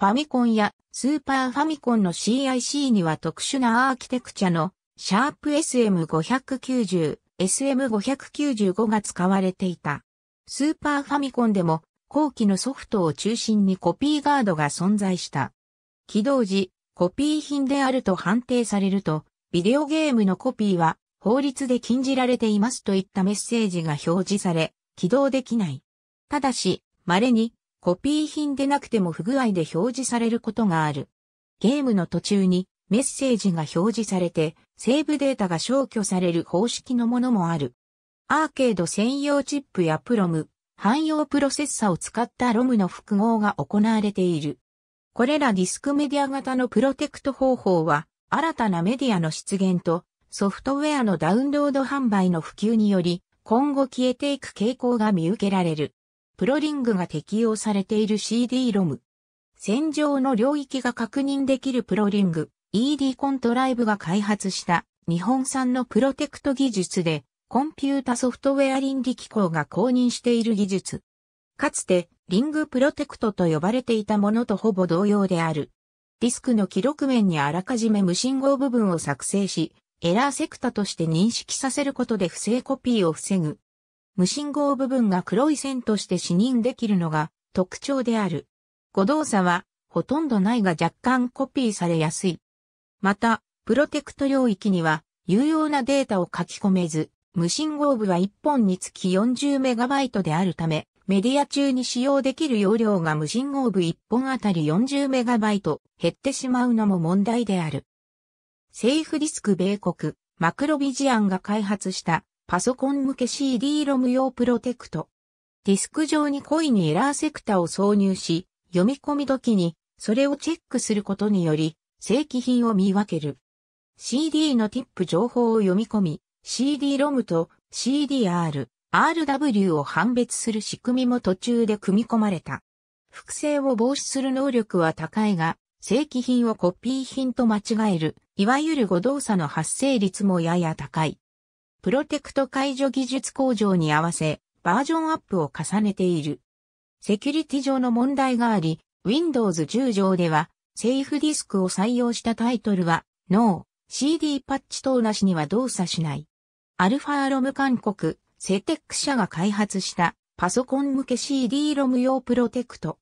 ファミコンやスーパーファミコンの CIC には特殊なアーキテクチャのシャープ SM590、SM595 が使われていた。スーパーファミコンでも後期のソフトを中心にコピーガードが存在した。起動時、コピー品であると判定されると、ビデオゲームのコピーは法律で禁じられていますといったメッセージが表示され、起動できない。ただし、稀にコピー品でなくても不具合で表示されることがある。ゲームの途中にメッセージが表示されて、セーブデータが消去される方式のものもある。アーケード専用チップやプロム、汎用プロセッサを使ったロムの複合が行われている。これらディスクメディア型のプロテクト方法は、新たなメディアの出現とソフトウェアのダウンロード販売の普及により、今後消えていく傾向が見受けられる。プロリングが適用されている CD-ROM。戦場の領域が確認できるプロリング、ED コントライブが開発した日本産のプロテクト技術で、コンピュータソフトウェア倫理機構が公認している技術。かつて、リングプロテクトと呼ばれていたものとほぼ同様である。ディスクの記録面にあらかじめ無信号部分を作成し、エラーセクタとして認識させることで不正コピーを防ぐ。無信号部分が黒い線として視認できるのが特徴である。誤動作はほとんどないが若干コピーされやすい。また、プロテクト領域には有用なデータを書き込めず、無信号部は1本につき 40MB であるため、メディア中に使用できる容量が無信号部1本あたり 40MB 減ってしまうのも問題である。セーフディスク米国、マクロビジアンが開発したパソコン向け CD-ROM 用プロテクト。ディスク上に故意にエラーセクタを挿入し、読み込み時にそれをチェックすることにより、正規品を見分ける。CD のティップ情報を読み込み、CD-ROM と CDR、RW を判別する仕組みも途中で組み込まれた。複製を防止する能力は高いが、正規品をコピー品と間違えるいわゆる誤動作の発生率もやや高い。プロテクト解除技術向上に合わせ、バージョンアップを重ねている。セキュリティ上の問題があり、Windows 10上では、セーフディスクを採用したタイトルは、NO、CD パッチ等なしには動作しない。アルファロム韓国、セテック社が開発したパソコン向け CD ロム用プロテクト。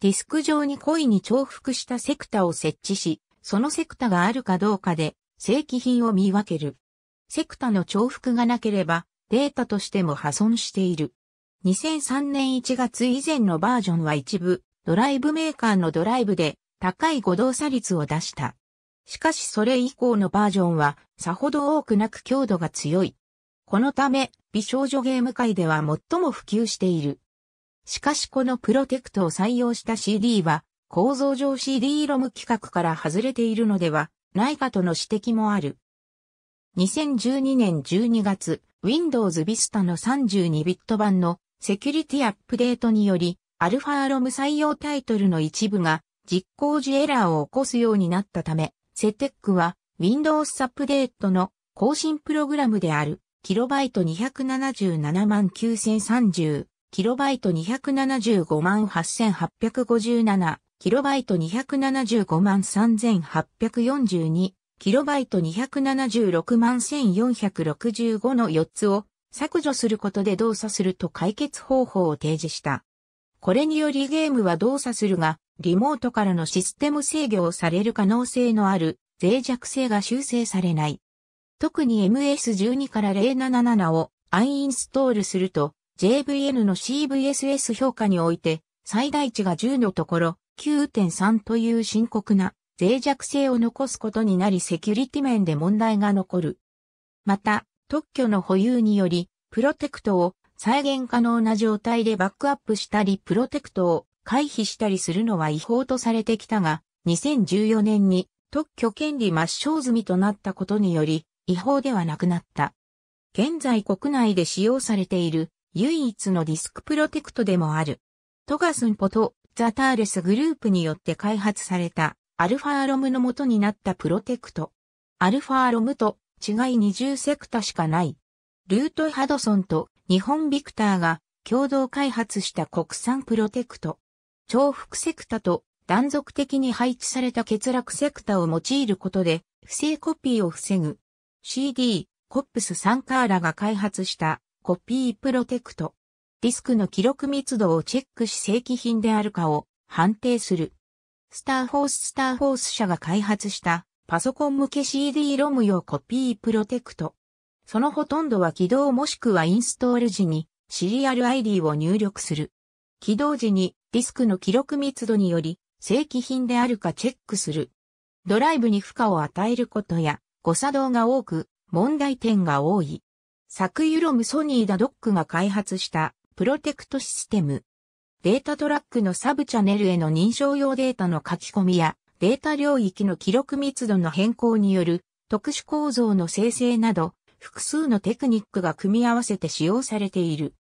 ディスク上に故意に重複したセクタを設置し、そのセクタがあるかどうかで正規品を見分ける。セクタの重複がなければデータとしても破損している。2003年1月以前のバージョンは一部ドライブメーカーのドライブで高い誤動作率を出した。しかしそれ以降のバージョンはさほど多くなく強度が強い。このため美少女ゲーム界では最も普及している。しかしこのプロテクトを採用した CD は構造上 CD-ROM 規格から外れているのではないかとの指摘もある。2012年12月、Windows Vista の 32bit 版のセキュリティアップデートにより、アルファ ROM 採用タイトルの一部が実行時エラーを起こすようになったため、セテックは Windows アップデートの更新プログラムである、キロバイト277万9030、キロバイト275万8857、キロバイト275万3842、キロバイト276万1465の4つを削除することで動作すると解決方法を提示した。これによりゲームは動作するが、リモートからのシステム制御をされる可能性のある脆弱性が修正されない。特に MS12 から077をアインストールすると JVN の CVSS 評価において最大値が10のところ9.3という深刻な脆弱性を残すことになりセキュリティ面で問題が残る。また、特許の保有により、プロテクトを再現可能な状態でバックアップしたり、プロテクトを回避したりするのは違法とされてきたが、2014年に特許権利抹消済みとなったことにより、違法ではなくなった。現在国内で使用されている唯一のディスクプロテクトでもある。トガスンポとザターレスグループによって開発されたアルファーロムの元になったプロテクト。アルファーロムと違い二重セクタしかない。ルート・ハドソンと日本ビクターが共同開発した国産プロテクト。重複セクタと断続的に配置された欠落セクタを用いることで不正コピーを防ぐ。CD、コップス・サンカーラが開発したコピープロテクト。ディスクの記録密度をチェックし正規品であるかを判定する。スターフォーススターフォース社が開発したパソコン向け CD ロム用コピープロテクト。そのほとんどは起動もしくはインストール時にシリアル ID を入力する。起動時にディスクの記録密度により正規品であるかチェックする。ドライブに負荷を与えることや誤作動が多く問題点が多い。サクユロムソニーダドックが開発したプロテクトシステム。データトラックのサブチャネルへの認証用データの書き込みやデータ領域の記録密度の変更による特殊構造の生成など複数のテクニックが組み合わせて使用されている。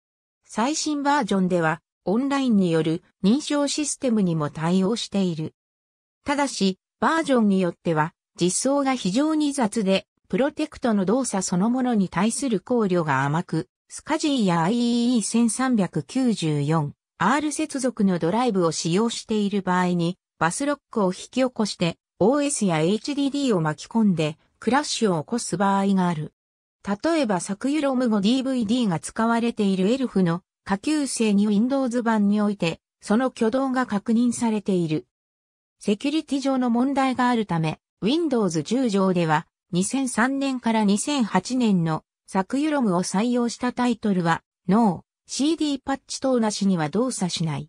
最新バージョンではオンラインによる認証システムにも対応している。ただし、バージョンによっては実装が非常に雑でプロテクトの動作そのものに対する考慮が甘く、スカジーや IEE1394、R 接続のドライブを使用している場合に、バスロックを引き起こして、OS や HDD を巻き込んで、クラッシュを起こす場合がある。例えばサクユロム後 DVD が使われているエルフの下級生に Windows 版において、その挙動が確認されている。セキュリティ上の問題があるため、Windows 10上では2003年から2008年の作ユロムを採用したタイトルは、NO、CD パッチ等なしには動作しない。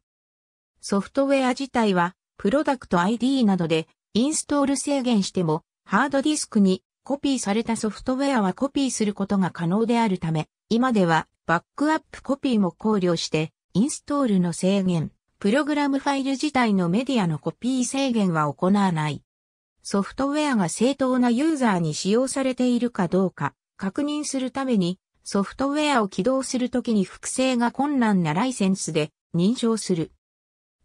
ソフトウェア自体は、プロダクト ID などで、インストール制限しても、ハードディスクにコピーされたソフトウェアはコピーすることが可能であるため、今ではバックアップコピーも考慮して、インストールの制限、プログラムファイル自体のメディアのコピー制限は行わない。ソフトウェアが正当なユーザーに使用されているかどうか、確認するために、ソフトウェアを起動するときに複製が困難なライセンスで認証する。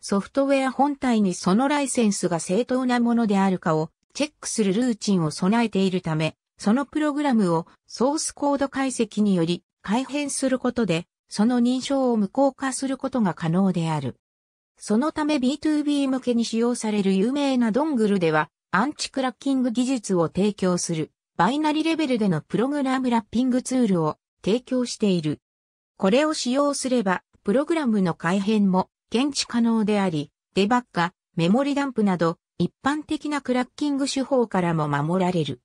ソフトウェア本体にそのライセンスが正当なものであるかをチェックするルーチンを備えているため、そのプログラムをソースコード解析により改変することで、その認証を無効化することが可能である。そのため B2B 向けに使用される有名なドングルでは、アンチクラッキング技術を提供する。バイナリレベルでのプログラムラッピングツールを提供している。これを使用すれば、プログラムの改変も検知可能であり、デバッカ、メモリダンプなど、一般的なクラッキング手法からも守られる。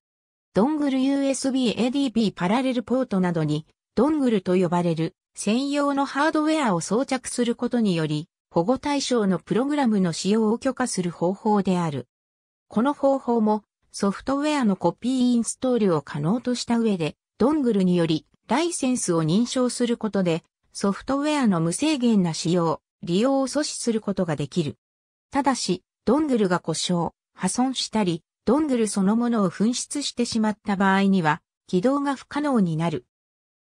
ドングル USB ADB パラレルポートなどに、ドングルと呼ばれる専用のハードウェアを装着することにより、保護対象のプログラムの使用を許可する方法である。この方法もソフトウェアのコピーインストールを可能とした上で、ドングルによりライセンスを認証することで、ソフトウェアの無制限な使用、利用を阻止することができる。ただし、ドングルが故障、破損したり、ドングルそのものを紛失してしまった場合には、起動が不可能になる。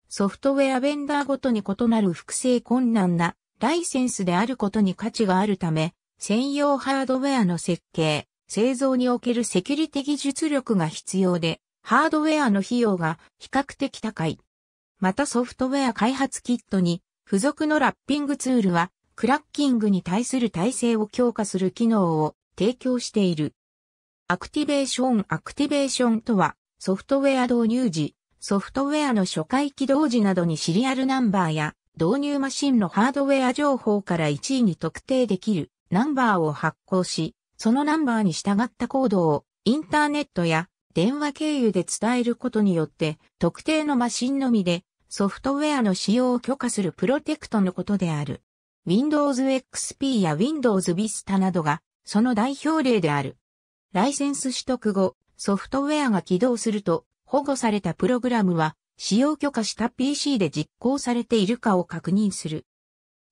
ソフトウェアベンダーごとに異なる複製困難なライセンスであることに価値があるため、専用ハードウェアの設計、製造におけるセキュリティ技術力が必要で、ハードウェアの費用が比較的高い。またソフトウェア開発キットに付属のラッピングツールは、クラッキングに対する体制を強化する機能を提供している。アクティベーションアクティベーションとは、ソフトウェア導入時、ソフトウェアの初回起動時などにシリアルナンバーや導入マシンのハードウェア情報から1位に特定できるナンバーを発行し、そのナンバーに従ったコードをインターネットや電話経由で伝えることによって、特定のマシンのみでソフトウェアの使用を許可するプロテクトのことである。Windows XP や Windows Vista などがその代表例である。ライセンス取得後、ソフトウェアが起動すると保護されたプログラムは使用許可した PC で実行されているかを確認する。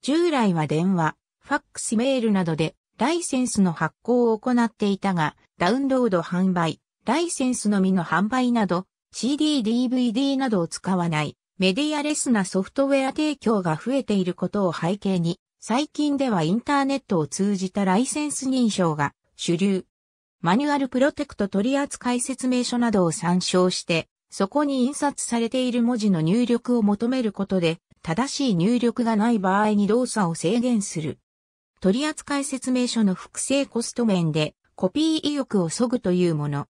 従来は電話、ファックスメールなどでライセンスの発行を行っていたが、ダウンロード販売、ライセンスのみの販売など、CD、DVD などを使わないメディアレスなソフトウェア提供が増えていることを背景に、最近ではインターネットを通じたライセンス認証が主流。マニュアルプロテクト取扱説明書などを参照して、そこに印刷されている文字の入力を求めることで、正しい入力がない場合に動作を制限する取扱説明書の複製コスト面でコピー意欲を削ぐというもの。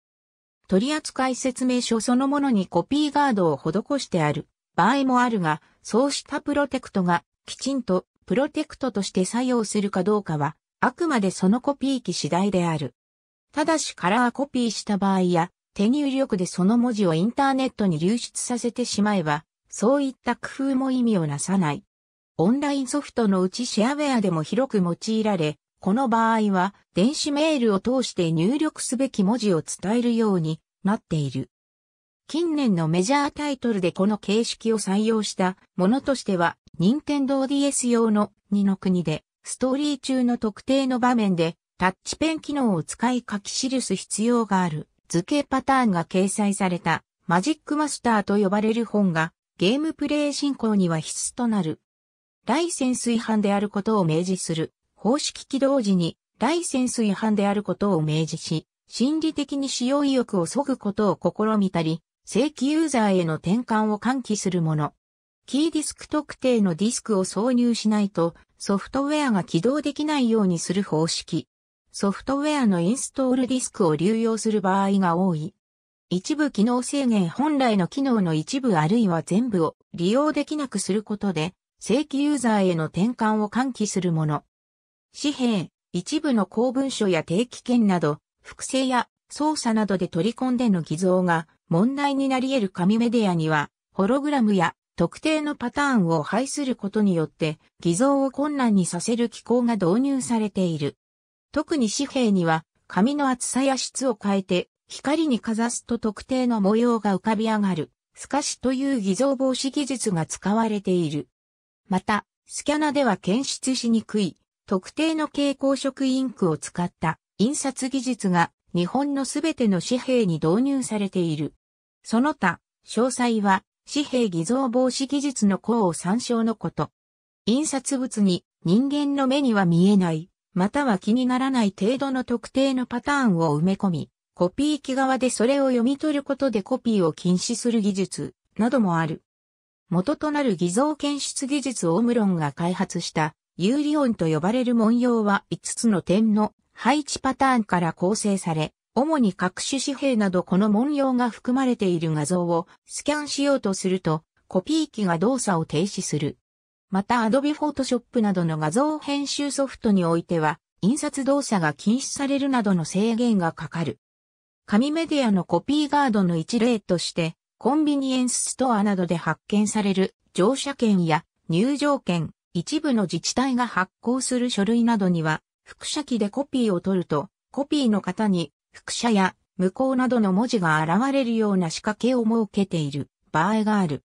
取扱説明書そのものにコピーガードを施してある場合もあるが、そうしたプロテクトがきちんとプロテクトとして作用するかどうかは、あくまでそのコピー機次第である。ただしカラーコピーした場合や、手入力でその文字をインターネットに流出させてしまえば、そういった工夫も意味をなさない。オンラインソフトのうちシェアウェアでも広く用いられ、この場合は電子メールを通して入力すべき文字を伝えるようになっている。近年のメジャータイトルでこの形式を採用したものとしては、任天堂 DS 用の2の国で、ストーリー中の特定の場面で、タッチペン機能を使い書き記す必要がある図形パターンが掲載されたマジックマスターと呼ばれる本がゲームプレイ進行には必須となる。ライセンス違反であることを明示する。方式起動時にライセンス違反であることを明示し、心理的に使用意欲を削ぐことを試みたり、正規ユーザーへの転換を喚起するもの。キーディスク特定のディスクを挿入しないとソフトウェアが起動できないようにする方式。ソフトウェアのインストールディスクを流用する場合が多い。一部機能制限本来の機能の一部あるいは全部を利用できなくすることで正規ユーザーへの転換を喚起するもの。紙幣、一部の公文書や定期券など、複製や操作などで取り込んでの偽造が問題になり得る紙メディアには、ホログラムや特定のパターンを排することによって偽造を困難にさせる機構が導入されている。特に紙幣には紙の厚さや質を変えて光にかざすと特定の模様が浮かび上がる透かしという偽造防止技術が使われている。また、スキャナでは検出しにくい、特定の蛍光色インクを使った印刷技術が日本のすべての紙幣に導入されている。その他、詳細は紙幣偽造防止技術の項を参照のこと。印刷物に人間の目には見えない、または気にならない程度の特定のパターンを埋め込み、コピー機側でそれを読み取ることでコピーを禁止する技術などもある。元となる偽造検出技術オームロンが開発したユーリオンと呼ばれる文様は5つの点の配置パターンから構成され、主に各種紙幣などこの文様が含まれている画像をスキャンしようとすると、コピー機が動作を停止する。また Adobe Photoshop などの画像編集ソフトにおいては、印刷動作が禁止されるなどの制限がかかる。紙メディアのコピーガードの一例として、コンビニエンスストアなどで発券される乗車券や入場券、一部の自治体が発行する書類などには、複写機でコピーを取ると、コピーの方に複写や無効などの文字が現れるような仕掛けを設けている場合がある。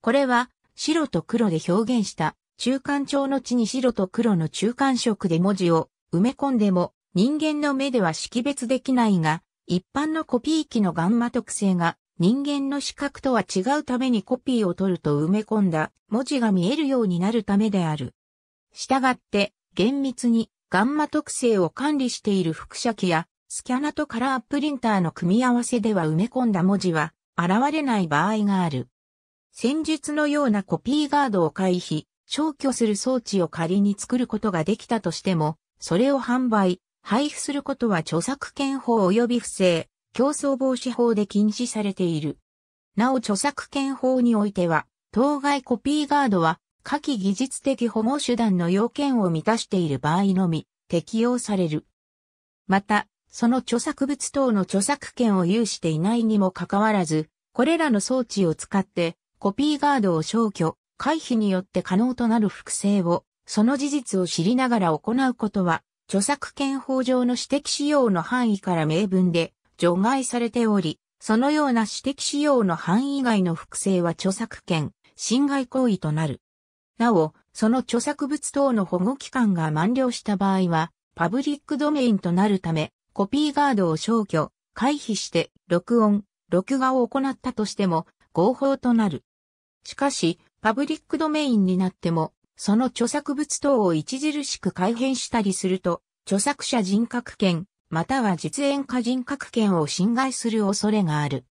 これは白と黒で表現した中間調の地に白と黒の中間色で文字を埋め込んでも人間の目では識別できないが、一般のコピー機のガンマ特性が人間の視覚とは違うためにコピーを取ると埋め込んだ文字が見えるようになるためである。したがって厳密にガンマ特性を管理している複写機やスキャナとカラープリンターの組み合わせでは埋め込んだ文字は現れない場合がある。戦術のようなコピーガードを回避、消去する装置を仮に作ることができたとしても、それを販売、配布することは著作権法及び不正、競争防止法で禁止されている。なお著作権法においては、当該コピーガードは、下記技術的保護手段の要件を満たしている場合のみ、適用される。また、その著作物等の著作権を有していないにもかかわらず、これらの装置を使って、コピーガードを消去、回避によって可能となる複製を、その事実を知りながら行うことは、著作権法上の指摘使用の範囲から明文で除外されており、そのような指摘使用の範囲外の複製は著作権、侵害行為となる。なお、その著作物等の保護期間が満了した場合は、パブリックドメインとなるため、コピーガードを消去、回避して、録音、録画を行ったとしても、合法となる。しかし、パブリックドメインになっても、その著作物等を著しく改変したりすると、著作者人格権、または実演家人格権を侵害する恐れがある。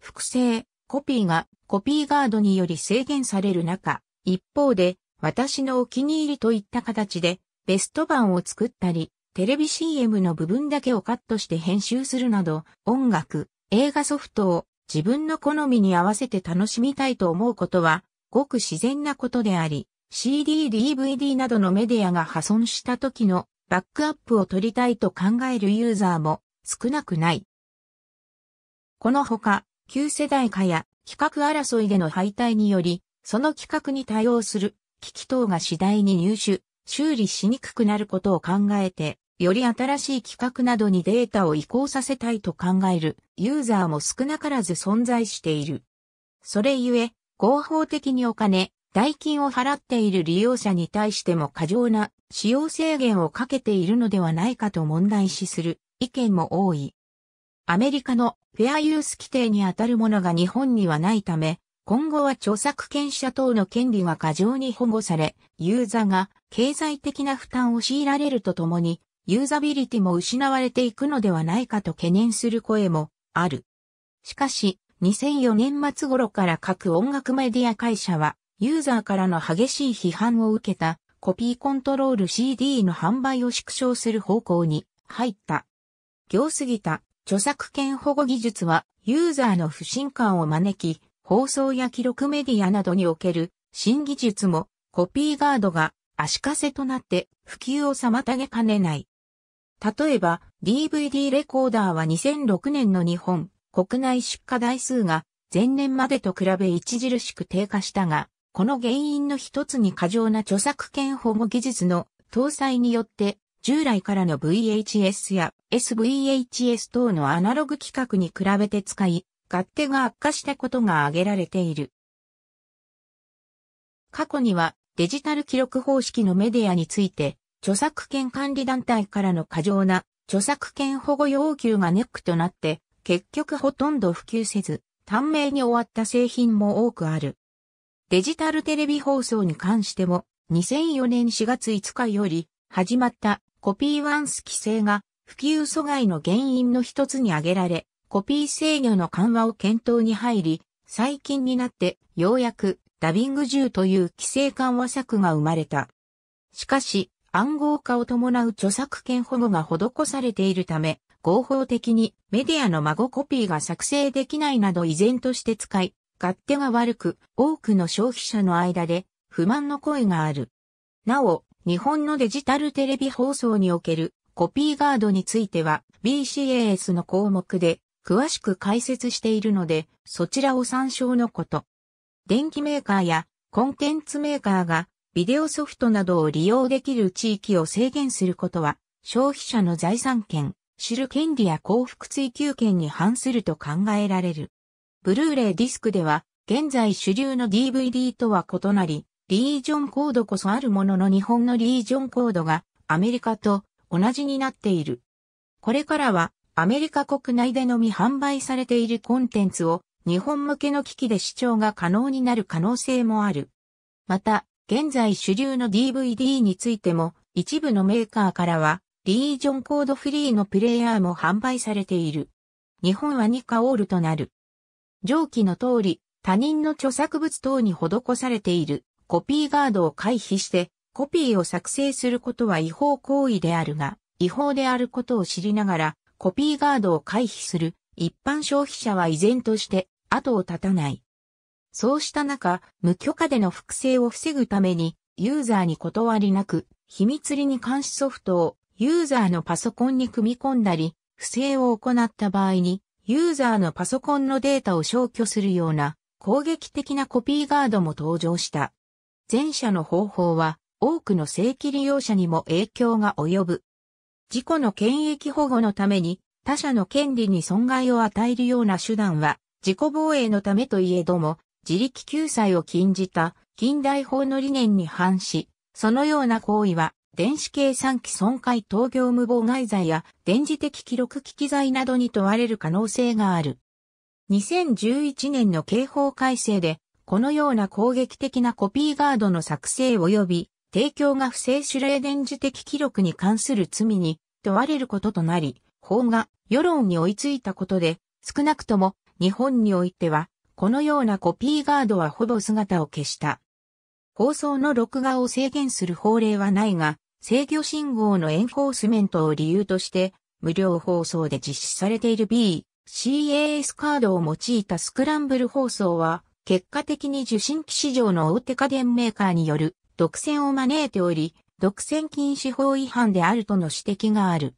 複製、コピーがコピーガードにより制限される中、一方で私のお気に入りといった形でベスト版を作ったり、テレビ CM の部分だけをカットして編集するなど、音楽、映画ソフトを自分の好みに合わせて楽しみたいと思うことは、ごく自然なことであり、CD、DVD などのメディアが破損した時のバックアップを取りたいと考えるユーザーも少なくない。このほか、旧世代化や規格争いでの敗退により、その規格に対応する機器等が次第に入手、修理しにくくなることを考えて、より新しい規格などにデータを移行させたいと考えるユーザーも少なからず存在している。それゆえ、合法的にお金、代金を払っている利用者に対しても過剰な使用制限をかけているのではないかと問題視する意見も多い。アメリカのフェアユース規定にあたるものが日本にはないため、今後は著作権者等の権利が過剰に保護され、ユーザーが経済的な負担を強いられるとともに、ユーザビリティも失われていくのではないかと懸念する声もある。しかし、2004年末頃から各音楽メディア会社はユーザーからの激しい批判を受けたコピーコントロール CD の販売を縮小する方向に入った。行すぎた著作権保護技術はユーザーの不信感を招き、放送や記録メディアなどにおける新技術もコピーガードが足かせとなって普及を妨げかねない。例えば DVD レコーダーは2006年の日本国内出荷台数が前年までと比べ著しく低下したが、この原因の一つに過剰な著作権保護技術の搭載によって、従来からの VHS や SVHS 等のアナログ規格に比べて使い、勝手が悪化したことが挙げられている。過去にはデジタル記録方式のメディアについて、著作権管理団体からの過剰な著作権保護要求がネックとなって、結局ほとんど普及せず、短命に終わった製品も多くある。デジタルテレビ放送に関しても、2004年4月5日より始まったコピーワンス規制が普及阻害の原因の一つに挙げられ、コピー制御の緩和を検討に入り、最近になってようやくダビング10という規制緩和策が生まれた。しかし、暗号化を伴う著作権保護が施されているため、合法的にメディアの孫コピーが作成できないなど依然として使い、勝手が悪く、多くの消費者の間で不満の声がある。なお、日本のデジタルテレビ放送におけるコピーガードについては BCAS の項目で詳しく解説しているので、そちらを参照のこと。電機メーカーやコンテンツメーカーがビデオソフトなどを利用できる地域を制限することは消費者の財産権、知る権利や幸福追求権に反すると考えられる。ブルーレイディスクでは、現在主流の DVD とは異なり、リージョンコードこそあるものの日本のリージョンコードがアメリカと同じになっている。これからはアメリカ国内でのみ販売されているコンテンツを日本向けの機器で視聴が可能になる可能性もある。また、現在主流の DVD についても一部のメーカーからはリージョンコードフリーのプレイヤーも販売されている。日本はニカオールとなる。上記の通り、他人の著作物等に施されているコピーガードを回避してコピーを作成することは違法行為であるが、違法であることを知りながらコピーガードを回避する一般消費者は依然として後を絶たない。そうした中、無許可での複製を防ぐために、ユーザーに断りなく、秘密裏に監視ソフトをユーザーのパソコンに組み込んだり、不正を行った場合に、ユーザーのパソコンのデータを消去するような攻撃的なコピーガードも登場した。前者の方法は多くの正規利用者にも影響が及ぶ。自己の権益保護のために他者の権利に損害を与えるような手段は自己防衛のためといえども自力救済を禁じた近代法の理念に反し、そのような行為は電子計算機損壊等業務妨害罪や電磁的記録機器罪などに問われる可能性がある。2011年の刑法改正で、このような攻撃的なコピーガードの作成及び提供が不正指令電磁的記録に関する罪に問われることとなり、法が世論に追いついたことで、少なくとも日本においては、このようなコピーガードはほぼ姿を消した。放送の録画を制限する法令はないが、制御信号のエンフォースメントを理由として、無料放送で実施されている B、CAS カードを用いたスクランブル放送は、結果的に受信機市場の大手家電メーカーによる独占を招いており、独占禁止法違反であるとの指摘がある。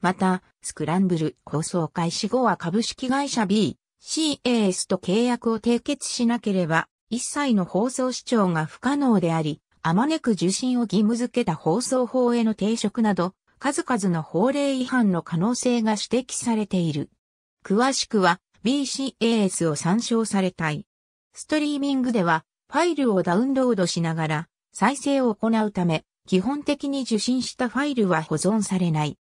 また、スクランブル放送開始後は株式会社 B、CAS と契約を締結しなければ、一切の放送視聴が不可能であり、あまねく受信を義務付けた放送法への抵触など、数々の法令違反の可能性が指摘されている。詳しくは BCAS を参照されたい。ストリーミングではファイルをダウンロードしながら再生を行うため、基本的に受信したファイルは保存されない。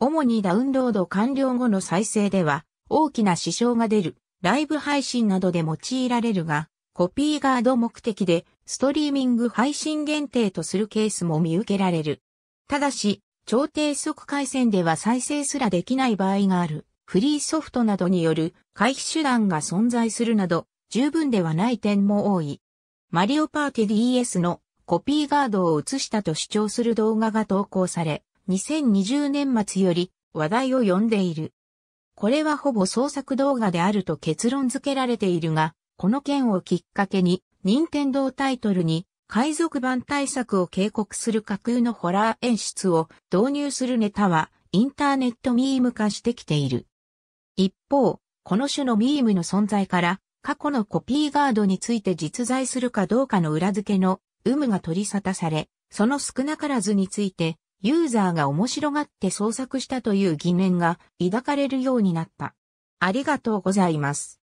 主にダウンロード完了後の再生では大きな支障が出る。ライブ配信などで用いられるが、コピーガード目的でストリーミング配信限定とするケースも見受けられる。ただし、超低速回線では再生すらできない場合がある。フリーソフトなどによる回避手段が存在するなど、十分ではない点も多い。マリオパーティ DS のコピーガードを映したと主張する動画が投稿され、2020年末より話題を呼んでいる。これはほぼ創作動画であると結論付けられているが、この件をきっかけに任天堂タイトルに海賊版対策を警告する架空のホラー演出を導入するネタはインターネットミーム化してきている。一方、この種のミームの存在から過去のコピーガードについて実在するかどうかの裏付けの有無が取り沙汰され、その少なからずについてユーザーが面白がって創作したという疑念が抱かれるようになった。ありがとうございます。